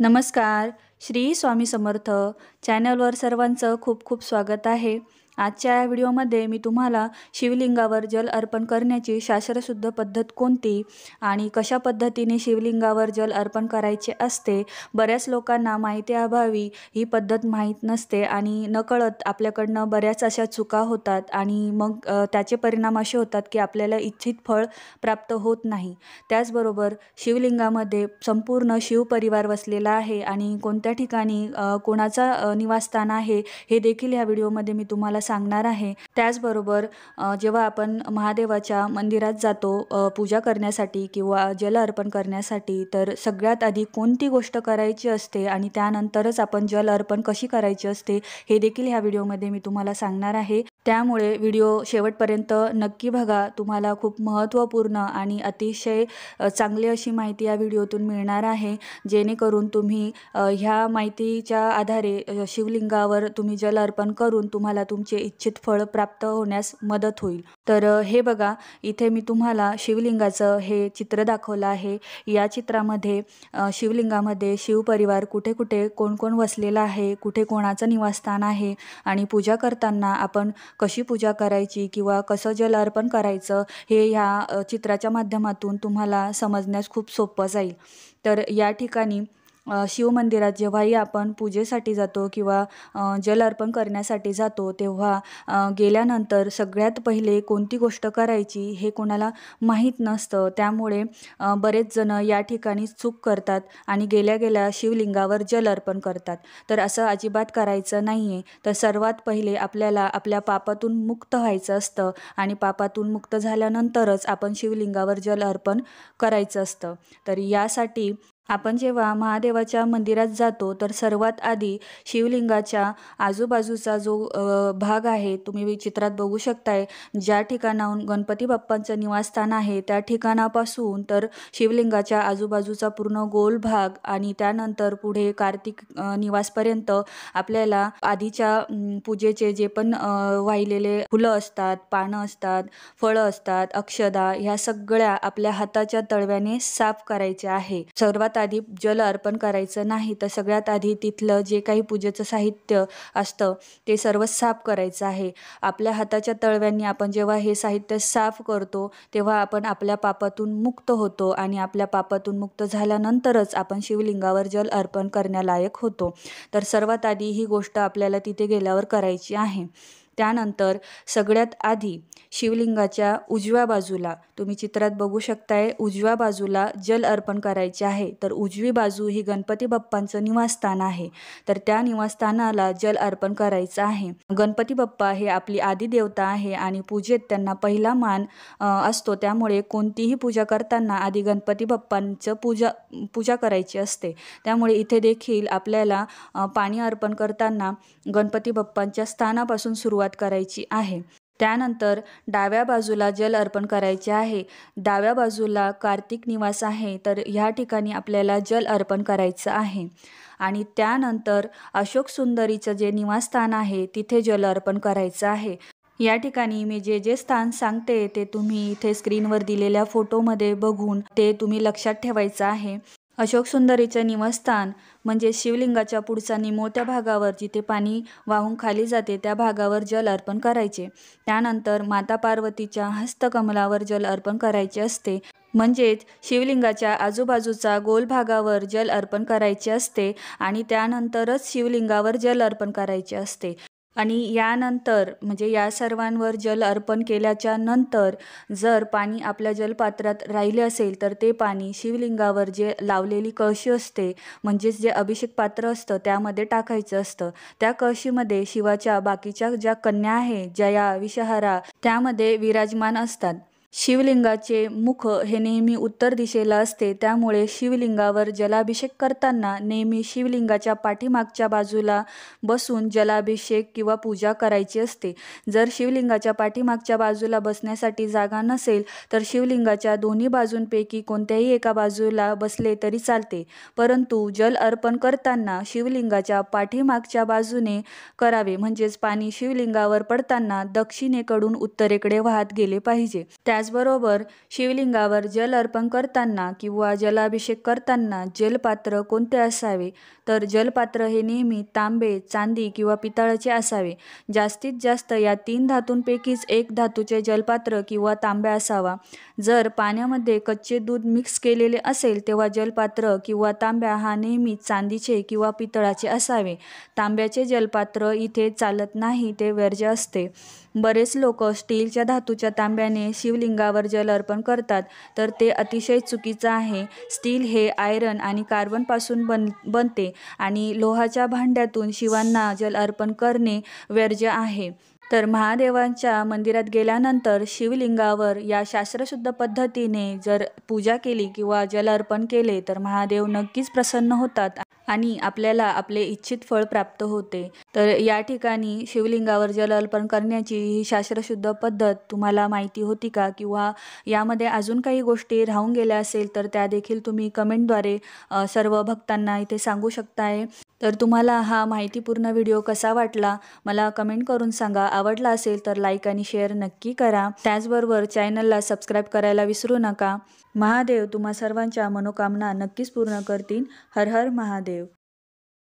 नमस्कार श्री स्वामी समर्थ चॅनलवर सर्वांचं खूप खूप स्वागत आहे आजच्या या व्हिडिओमध्ये मी तुम्हाला शिवलिंगावर जल अर्पण करण्याची शास्त्रशुद्ध पद्धत कोणती आणि कशा पद्धतीने शिवलिंगावर जल अर्पण करायचे असते बऱ्याच लोकांना माहिती अभावी ही पद्धत माहीत नसते आणि नकळत आपल्याकडनं बऱ्याच अशा चुका होतात आणि मग त्याचे परिणाम असे होतात की आपल्याला इच्छित फळ प्राप्त होत नाही त्याचबरोबर शिवलिंगामध्ये संपूर्ण शिवपरिवार वसलेला आहे आणि कोणत्या ठिकाणी कोणाचा निवासस्थान आहे हे देखील या व्हिडिओमध्ये मी तुम्हाला सांगणार आहे त्याचबरोबर जेव्हा आपण महादेवाच्या मंदिरात जातो पूजा करण्यासाठी किंवा जल अर्पण करण्यासाठी तर सगळ्यात आधी कोणती गोष्ट करायची असते आणि त्यानंतरच आपण जल अर्पण कशी करायची असते हे देखील ह्या व्हिडिओमध्ये मी तुम्हाला सांगणार आहे त्यामुळे व्हिडिओ शेवटपर्यंत नक्की बघा तुम्हाला खूप महत्त्वपूर्ण आणि अतिशय चांगली अशी माहिती या व्हिडिओतून मिळणार आहे जेणेकरून तुम्ही ह्या माहितीच्या आधारे शिवलिंगावर तुम्ही जल अर्पण करून तुम्हाला तुमचे इच्छित फळ प्राप्त होण्यास मदत होईल तर हे बघा इथे मी तुम्हाला शिवलिंगाचं हे चित्र दाखवलं आहे या चित्रामध्ये शिवलिंगामध्ये शिवपरिवार कुठे कुठे कोण कोण वसलेला आहे कुठे कोणाचं निवासस्थान आहे आणि पूजा करताना आपण कशी पूजा करायची किंवा कसं जल अर्पण करायचं हे ह्या चित्राच्या माध्यमातून तुम्हाला समजण्यास खूप सोपं जाईल तर या ठिकाणी शिवमंदिरात जेव्हाही आपण पूजेसाठी जातो किंवा जल अर्पण करण्यासाठी जातो तेव्हा गेल्यानंतर सगळ्यात पहिले कोणती गोष्ट करायची हे कोणाला माहीत नसतं त्यामुळे बरेच जणं या ठिकाणी चूक करतात आणि गेल्या गेल्या शिवलिंगावर जल अर्पण करतात तर असं अजिबात करायचं नाही आहे तर सर्वात पहिले आपल्याला आपल्या पापातून मुक्त व्हायचं असतं आणि पापातून मुक्त झाल्यानंतरच आपण शिवलिंगावर जल अर्पण करायचं असतं तर यासाठी आपण जेव्हा महादेवाच्या मंदिरात जातो तर सर्वात आधी शिवलिंगाच्या आजूबाजूचा जो भाग आहे तुम्ही चित्रात बघू शकताय ज्या ठिकाणाहून गणपती बाप्पांचं निवासस्थान आहे त्या ठिकाणापासून तर शिवलिंगाच्या आजूबाजूचा पूर्ण गोल भाग आणि त्यानंतर पुढे कार्तिक निवासपर्यंत आपल्याला आधीच्या पूजेचे जे पण वाहिलेले फुलं असतात पानं असतात फळं असतात अक्षदा ह्या सगळ्या आपल्या हाताच्या तळव्याने साफ करायचे आहे सर्वात आधी जल अर्पण करायचं नाही तर सगळ्यात आधी तिथलं जे काही पूजेचं साहित्य असतं ते सर्व साफ करायचं आहे आपल्या हाताच्या तळव्यांनी आपण जेव्हा हे साहित्य साफ करतो तेव्हा आपण आपल्या पापातून मुक्त होतो आणि आपल्या पापातून मुक्त झाल्यानंतरच आपण शिवलिंगावर जल अर्पण करण्यालायक होतो तर सर्वात आधी ही गोष्ट आपल्याला तिथे गेल्यावर करायची आहे त्यानंतर सगळ्यात आधी शिवलिंगाच्या उजव्या बाजूला तुम्ही चित्रात बघू शकताय उजव्या बाजूला जल अर्पण करायचे आहे तर उजवी बाजू ही गणपती बाप्पांचं निवासस्थान आहे तर त्या निवासस्थानाला जल अर्पण करायचं आहे गणपती बाप्पा हे आपली आदी देवता आहे आणि पूजेत त्यांना पहिला मान असतो त्यामुळे कोणतीही पूजा करताना आधी गणपती बाप्पांचं पूजा पूजा करायची असते त्यामुळे इथे देखील आपल्याला पाणी अर्पण करताना गणपती बाप्पांच्या स्थानापासून सुरुवात सुरुवात करायची आहे त्यानंतर डाव्या बाजूला जल अर्पण करायचे आहे डाव्या बाजूला कार्तिक निवास आहे तर ह्या ठिकाणी आपल्याला जल अर्पण करायचं आहे आणि त्यानंतर अशोक सुंदरीचं जे निवासस्थान आहे तिथे जल अर्पण करायचं आहे या ठिकाणी मी जे जे स्थान सांगते ते तुम्ही इथे स्क्रीनवर दिलेल्या फोटोमध्ये बघून ते तुम्ही लक्षात ठेवायचं आहे अशोक सुंदरीचे निवासस्थान म्हणजे शिवलिंगाच्या पुढचा निमोत्या भागावर जिथे पाणी वाहून खाली जाते त्या भागावर जल अर्पण करायचे त्यानंतर माता पार्वतीच्या हस्तकमलावर जल अर्पण करायचे असते म्हणजेच शिवलिंगाच्या आजूबाजूचा गोल भागावर जल अर्पण करायचे असते आणि त्यानंतरच शिवलिंगावर जल अर्पण करायचे असते आणि यानंतर म्हणजे या सर्वांवर जल अर्पण केल्याच्या नंतर जर पाणी आपल्या जलपात्रात राहिले असेल तर ते पाणी शिवलिंगावर जे लावलेली कळशी असते म्हणजेच जे अभिषेक पात्र असतं त्यामध्ये टाकायचं असतं त्या कळशीमध्ये शिवाच्या बाकीच्या ज्या कन्या आहे जया विषहारा त्यामध्ये विराजमान असतात शिवलिंगाचे मुख हे नेहमी उत्तर दिशेला असते त्यामुळे शिवलिंगावर जलाभिषेक करताना नेहमी शिवलिंगाच्या पाठीमागच्या बाजूला बसून जलाभिषेक किंवा पूजा करायची असते जर शिवलिंगाच्या पाठीमागच्या बाजूला बसण्यासाठी जागा नसेल तर शिवलिंगाच्या दोन्ही बाजूंपैकी कोणत्याही एका बाजूला बसले तरी चालते परंतु जल अर्पण करताना शिवलिंगाच्या पाठीमागच्या बाजूने करावे म्हणजेच पाणी शिवलिंगावर पडताना दक्षिणेकडून उत्तरेकडे वाहत गेले पाहिजे त्या त्याचबरोबर शिवलिंगावर जल अर्पण करताना किंवा जलाभिषेक करताना जलपात्र कोणते असावे तर जलपात्र हे नेहमी तांबे चांदी किंवा पितळाचे असावे जास्तीत जास्त या तीन धातूंपैकीच एक धातूचे जलपात्र किंवा तांब्या असावा जर पाण्यामध्ये कच्चे दूध मिक्स केलेले असेल तेव्हा जलपात्र किंवा तांब्या हा नेहमी चांदीचे किंवा पितळाचे असावे तांब्याचे जलपात्र इथे चालत नाही ते वर्ज्य असते बरेच लोक स्टीलच्या धातूच्या तांब्याने शिवलिंगावर जल अर्पण करतात तर ते अतिशय चुकीचं आहे स्टील हे आयरन आणि कार्बनपासून बन बनते आणि लोहाच्या भांड्यातून शिवांना जल अर्पण करणे वर्ज्य आहे तर महादेवांच्या मंदिरात गेल्यानंतर शिवलिंगावर या शास्त्रशुद्ध पद्धतीने जर पूजा केली किंवा जल अर्पण केले तर महादेव नक्कीच प्रसन्न होतात आणि आपल्याला आपले इच्छित फळ प्राप्त होते तर या ठिकाणी शिवलिंगावर जल अर्पण करण्याची ही शास्त्रशुद्ध पद्धत तुम्हाला माहिती होती का किंवा यामध्ये अजून काही गोष्टी राहून गेल्या असेल तर त्या देखील तुम्ही कमेंटद्वारे सर्व भक्तांना इथे सांगू शकताय तर तुम्हाला हा माहितीपूर्ण व्हिडिओ कसा वाटला मला कमेंट करून सांगा आवडला असेल तर लाईक आणि शेअर नक्की करा त्याचबरोबर चॅनलला सबस्क्राईब करायला विसरू नका महादेव तुम्हा सर्वांच्या मनोकामना नक्कीच पूर्ण करतील हर हर महादेव